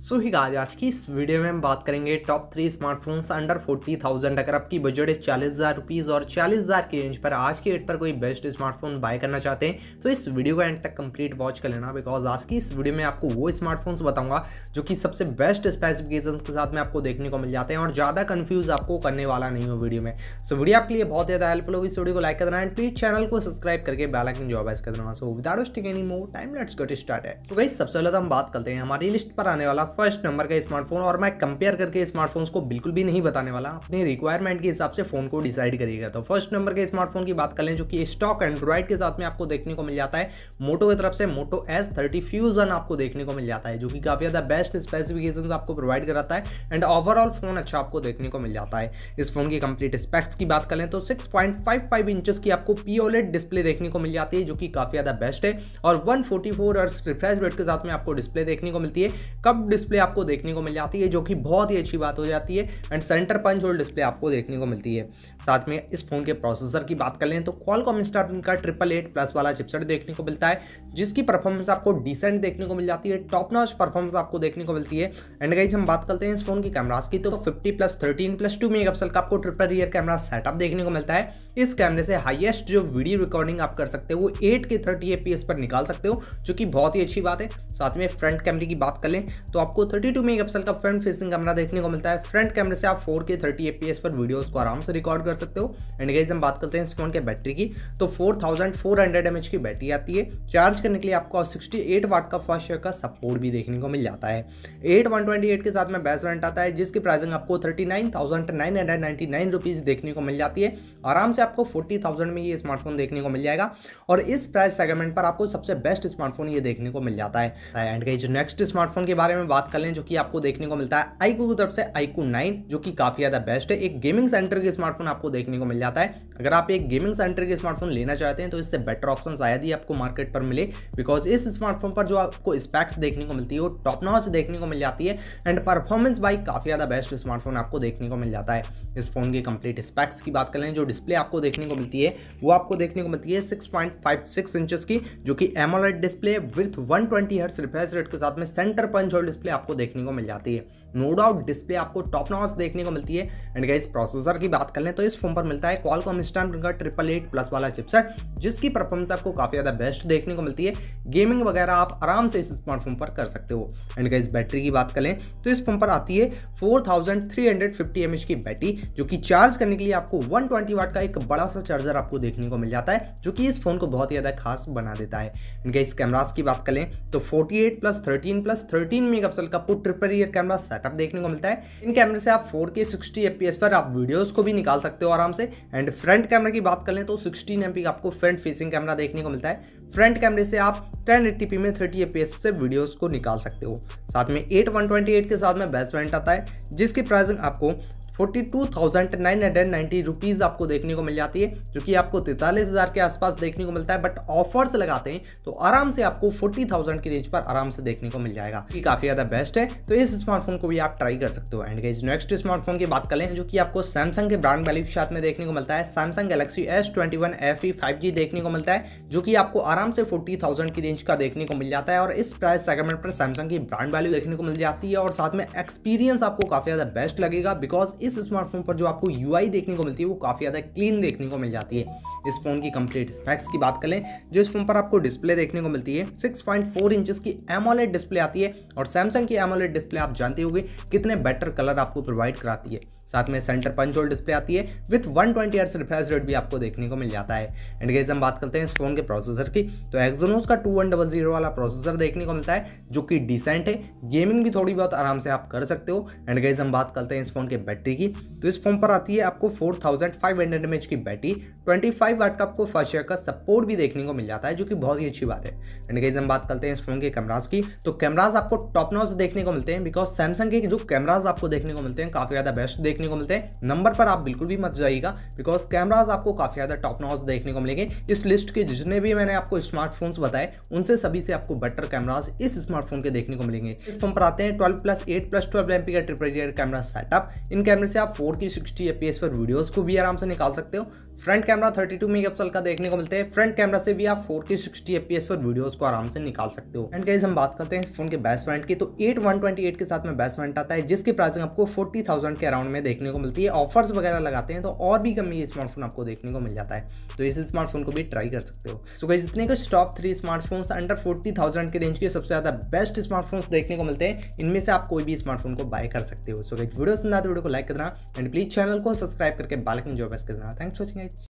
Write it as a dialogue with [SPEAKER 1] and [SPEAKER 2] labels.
[SPEAKER 1] सो ही आज आज की इस वीडियो में हम बात करेंगे top three smartphones under forty thousand अगर आपकी बजट है चालीस हज़ार रुपीज़ और चालीस हज़ार की रेंज पर आज के डेट पर कोई बेस्ट स्मार्टफोन बाय करना चाहते हैं तो इस वीडियो को एंड तक कंप्लीट वॉच कर लेना बिकॉज आज की इस वीडियो में आपको वो स्मार्टफोन्स बताऊंगा जो कि सबसे बेस्ट स्पेसिफिकेशन के साथ में आपको देखने को मिल जाते हैं और ज़्यादा कन्फ्यूज़ आपको करने वाला नहीं हो वीडियो में सो वीडियो आपके लिए बहुत ज़्यादा हेल्पफुल होगी इस वीडियो को लाइक करना एंड प्लीज चैनल को सब्सक्राइब करके बेलाइकन जॉब एस कर देना so without any more time let's get started है तो भाई सबसे पहले तो हम बात करते हैं हमारी लिस्ट पर आने वाला फर्स्ट नंबर का स्मार्टफोन और मैं कंपेयर करके स्मार्टफोन को बिल्कुल भी नहीं बताने वाला अपनी रिक्वायरमेंट के हिसाब से फोन को डिसाइड करिएगा तो फर्स्ट नंबर के स्मार्टफोन की बात करें जो कि स्टॉक एंड्रॉइड के साथ में आपको देखने को मिल जाता है मोटो की तरफ से मोटो एस थर्टी फ्यूजन आपको देखने को मिल जाता है जो कि काफ़ी ज़्यादा बेस्ट स्पेसिफिकेशन आपको प्रोवाइड कराता है एंड ओवरऑल फोन अच्छा आपको देखने को मिल जाता है इस फोन की कंप्लीट स्पेक्स की बात करें तो 6.55 इंचेस की आपको पीओलेट डिस्प्ले e देखने को मिल जाती है जो कि काफ़ी ज़्यादा बेस्ट है और one forty four refresh rate के साथ में आपको डिस्प्ले देखने को मिलती है कब डिस्प्ले आपको देखने को मिल जाती है जो कि बहुत ही अच्छी बात हो जाती है and centre punch hole display आपको देखने को मिलती है साथ में इस फोन के प्रोसेसर की बात कर लें तो क्वालकॉम स्टार्टिंग का ट्रिपल एट प्लस वाला चिपसेट देखने को मिलता है जिसकी परफॉर्मेंस आपको डिसेंट देखने को मिल जाती है टॉप नॉच परफॉर्मेंस आपको देखने को मिलती है एंड गाइज हम बात करते हैं इस फोन की कैमराज की तो fifty plus thirteen plus two megapixel का आपको ट्रिपल रियर कैमरा सेटअप देखने को मिलता है इस कैमरे से हाइएस्ट जो वीडियो रिकॉर्डिंग आप कर सकते हो वो एट के थर्टी एपीएस पर निकाल सकते हो जो कि बहुत ही अच्छी बात है साथ में फ्रंट कैमरे की बात कर लें तो आप आपको 32 मेगापिक्सल का फ्रंट फेसिंग कैमरा देखने को मिलता है फ्रंट कैमरे से आप 4K 30 fps पर वीडियोस को आराम से रिकॉर्ड कर सकते हो एंड गाइज हम बात करते हैं इस फोन के बैटरी की तो 4400 mAh की बैटरी आती है चार्ज करने के लिए आपको 68 वाट का फास्ट का सपोर्ट भी देखने को मिल जाता है एट के साथ में बेस्ट वेंट आता है जिसकी प्राइसिंग आपको थर्टी नाइन देखने को मिल जाती है आराम से आपको फोर्टी में ये स्मार्टफोन देखने को मिल जाएगा और इस प्राइस सेगमेंट पर आपको सबसे बेस्ट स्मार्टफोन ये देखने को मिल जाता है एंड जो नेक्स्ट स्मार्टफोन के बारे में बात कर लें जो कि आपको देखने को मिलता है आईकू की तरफ से आईकू नाइन जो कि काफ़ी ज़्यादा बेस्ट है एक गेमिंग सेंटर के स्मार्टफोन आपको देखने को मिल जाता है अगर आप एक गेमिंग सेंटर के स्मार्टफोन लेना चाहते हैं तो इससे बेटर ऑप्शन शायद ही आपको मार्केट पर मिले बिकॉज इस स्मार्टफोन पर जो आपको स्पैक्स देखने को मिलती है वो टॉप नॉच देखने को मिल जाती है एंड परफॉर्मेंस बाइक काफ़ी ज़्यादा बेस्ट स्मार्टफोन आपको देखने को मिल जाता है इस फोन के कंप्लीट स्पैक्स की बात कर लें जो डिस्प्ले आपको देखने को मिलती है वो आपको देखने को मिलती है six point five six inches की जो कि AMOLED display with one twenty hertz refresh rate के साथ में सेंटर पंच होल्ड डिस्प्ले आपको देखने को मिल जाती है नो डाउट डिस्प्ले आपको टॉप नॉस देखने को मिलती है एंड गाइज प्रोसेसर की बात कर लें तो इस फोन पर मिलता है कॉम स्टैंड का ट्रिपल एट प्लस वाला चिपसेट जिसकी परफॉर्मेंस आपको काफ़ी ज़्यादा बेस्ट देखने को मिलती है गेमिंग वगैरह आप आराम से इस स्मार्टफोन पर कर सकते हो एंड गाइज बैटरी की बात करें तो इस फोन पर आती है four thousand three hundred fifty M H की बैटरी जो कि चार्ज करने के लिए आपको वन ट्वेंटी वाट का एक बड़ा सा चार्जर आपको देखने को मिल जाता है जो कि इस फोन को बहुत ही ज़्यादा खास बना देता है एंड इस कैमराज की बात करें तो eight plus thirteen plus thirteen megapixel का पुट ट्रिपल ईयर कैमरा सेटअप देखने को मिलता है इन कैमरे से आप 4K 60 FPS पर आप वीडियोस को भी निकाल सकते हो आराम से एंड फ्रंट कैमरे की बात कर लें तो 16 एम आपको फ्रंट फेसिंग कैमरा देखने को मिलता है फ्रंट कैमरे से आप 1080p में 30 fps से वीडियोस को निकाल सकते हो साथ में एट के साथ में बेस्ट वेंट आता है जिसकी प्राइसिंग आपको forty two thousand nine hundred rupees आपको देखने को मिल जाती है जो कि आपको तैंतालीस हज़ार के आसपास देखने को मिलता है बट ऑफर्स लगाते हैं तो आराम से आपको फोर्टी थाउजेंड की रेंज पर आराम से देखने को मिल जाएगा ये काफ़ी ज़्यादा बेस्ट है तो इस स्मार्टफोन को भी आप ट्राई कर सकते हो एंड गाइज नेक्स्ट स्मार्टफोन की बात करें जो कि आपको सैमसंग के ब्रांड वैल्यू के साथ में देखने को मिलता है Samsung Galaxy S twenty one F five G देखने को मिलता है जो कि आपको आराम से फोर्टी थाउजेंड की रेंज का देखने को मिल जाता है और इस प्राइस सेगमेंट पर सैमसंग की ब्रांड वैल्यू देखने को मिल जाती है और साथ में एक्सपीरियंस आपको काफ़ी ज़्यादा बेस्ट लगेगा बिकॉज इस स्मार्टफोन पर जो आपको यू देखने को मिलती है वो काफ़ी ज़्यादा क्लीन देखने को मिल जाती है इस फोन की कंप्लीट स्पैक्स की बात करें जो इस फोन पर आपको डिस्प्ले देखने को मिलती है सिक्स पॉइंट की एमोलेट डिस्प्ले आती है और सैमसंग की एमोलेट डिस्प्ले आप जानते होंगे कितने बेटर कलर आपको प्रोवाइड कराती है साथ में सेंटर पंच होल डिस्प्ले आती है विथ वन ट्वेंटी एयर रिफ्रेश रेट भी आपको देखने को मिल जाता है एंड गेज हम बात करते हैं इस फोन के प्रोसेसर की तो एक्जोनोस का टू वन डबल जीरो वाला प्रोसेसर देखने को मिलता है जो कि डिसेंट है गेमिंग भी थोड़ी बहुत आराम से आप कर सकते हो एंड गेज हम बात करते हैं इस फोन के बैटरी मिलेगी तो इस फोन पर आती है आपको 4500 thousand five hundred M H की बैटरी 25 फाइव वाट का आपको फर्स्ट ईयर का सपोर्ट भी देखने को मिल जाता है जो कि बहुत ही अच्छी बात है एंड गाइज हम बात करते हैं इस फोन के कैमराज की तो कैमराज आपको टॉप नॉच देखने को मिलते हैं बिकॉज सैमसंग के जो कैमराज आपको देखने को मिलते हैं काफ़ी ज़्यादा बेस्ट देखने को मिलते हैं नंबर पर आप बिल्कुल भी मत जाइएगा बिकॉज कैमराज आपको काफ़ी ज़्यादा टॉप नॉच देखने को मिलेंगे इस लिस्ट के जितने भी मैंने आपको स्मार्टफोन्स बताए उनसे सभी से आपको बेटर कैमराज इस स्मार्टफोन के देखने को मिलेंगे इस फोन पर आते हैं twelve plus eight plus twelve MP का ट्रिपल कैमरा सेटअप इन कैमरा कैमरे से आप 4K 60 fps पर वीडियोस को भी आराम से निकाल सकते हो फ्रंट कैमरा 32 मेगापिक्सल का देखने को मिलते हैं फ्रंट कैमरा से भी आप 4K 60 fps पर वीडियोस को आराम से निकाल सकते हो एंड कैसे हम बात करते हैं इस फोन के बेस्ट फ्रंट की तो 8128 के साथ में बेस्ट फ्रंट आता है जिसकी प्राइसिंग आपको 40,000 के अराउंड में देखने को मिलती है ऑफर्स वगैरह लगाते हैं तो और भी कमी स्मार्टफोन आपको देखने को मिल जाता है तो इस स्मार्टफोन को भी ट्राई कर सकते हो सो कैसे इतने कुछ top three smartphone under forty के रेंज के सबसे ज़्यादा बेस्ट स्मार्टफोन देखने को मिलते हैं इनमें से आप कोई भी स्मार्टफोन को बाय कर सकते हो सो गाइज वीडियो सुनना वीडियो को लाइक करना एंड प्लीज चैनल को सब्सक्राइब करके बालकिन जो कर करना थैंक्स वॉचिंग